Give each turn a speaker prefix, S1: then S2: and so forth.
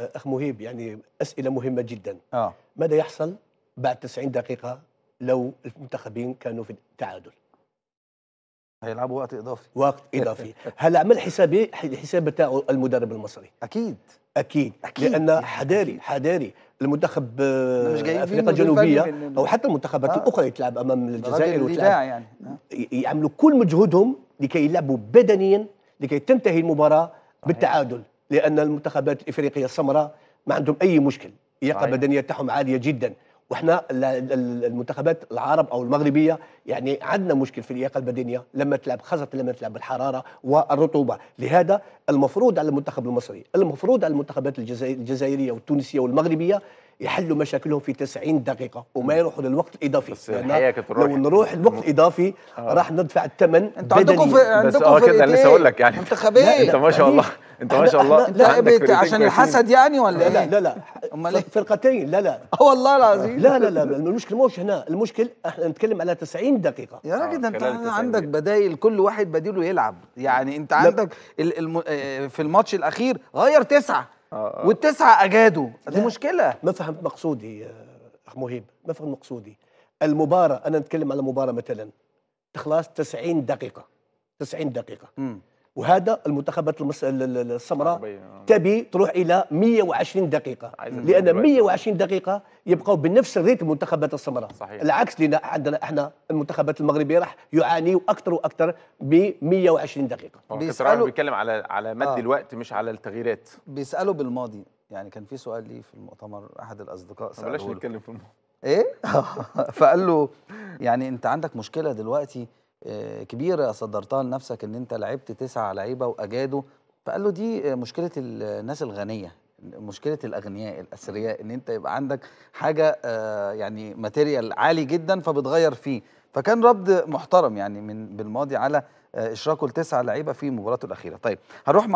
S1: اخ مهيب يعني اسئله مهمه جدا آه. ماذا يحصل بعد 90 دقيقه لو المنتخبين كانوا في التعادل
S2: هيلعبوا وقت اضافي وقت
S1: اضافي هل عمل حسابي حساب تاع المدرب المصري اكيد اكيد, أكيد. لان يعني حداري حداري المنتخب آه، افريقيا الجنوبيه او حتى المنتخبات آه. الاخرى تلعب امام الجزائر وتلعب يعني آه. يعملوا كل مجهودهم لكي يلعبوا بدنيا لكي تنتهي المباراه بالتعادل لان المنتخبات الافريقيه السمراء ما عندهم اي مشكل اللياقه البدنيه تاعهم عاليه جدا وحنا المنتخبات العرب او المغربيه يعني عندنا مشكل في اللياقه البدنيه لما تلعب خاصه لما تلعب بالحراره والرطوبه لهذا المفروض على المنتخب المصري المفروض على المنتخبات الجزائريه والتونسيه والمغربيه يحلوا مشاكلهم في 90 دقيقه وما يروحوا للوقت الاضافي بس الحقيقه كانت لو نروح الوقت الاضافي آه. راح ندفع الثمن انتوا عندكم في عندكم اه كده انا لسه اقول لك يعني انت انت ما شاء الله انت ما شاء الله لا عشان الحسد يعني ولا لا لا إيه؟ لا امال إيه؟ فرقتين لا لا والله العظيم لا لا لا المشكله مش هنا
S2: المشكل احنا نتكلم على 90 دقيقه يا راجل ده آه، انت عندك بدايل كل واحد بديله يلعب يعني انت عندك آه، في الماتش الاخير غير تسعه آه، آه.
S1: والتسعه اجادوا دي مشكله ما فهمت مقصودي اخ مهيب ما فهمت مقصودي المباراه انا نتكلم على مباراه مثلا تخلص 90 دقيقه 90 دقيقه م. وهذا المنتخبات السمراء آه. تبي تروح الى 120 دقيقه لان 120 دقيقه يبقوا بنفس الريتم المنتخبات السمراء صحيح. العكس لنا عندنا احنا المنتخبات المغربيه راح يعانيوا اكثر واكثر ب 120
S2: دقيقه بيسالوا بيتكلم على على مد آه. الوقت مش على التغييرات بيسالوا بالماضي يعني كان في سؤال لي في المؤتمر احد الاصدقاء سالوه بلاش نتكلم في الماضي ايه فقال له يعني انت عندك مشكله دلوقتي آه، كبيره صدرتها لنفسك ان انت لعبت تسعة لعيبه واجادوا فقال له دي مشكله الناس الغنيه مشكله الاغنياء الاثرياء ان انت يبقى عندك حاجه آه، يعني ماتيريال عالي جدا فبتغير فيه فكان رد محترم يعني من بالماضي على آه، اشراكه لتسعة لعيبه في مباراته الاخيره طيب هنروح مع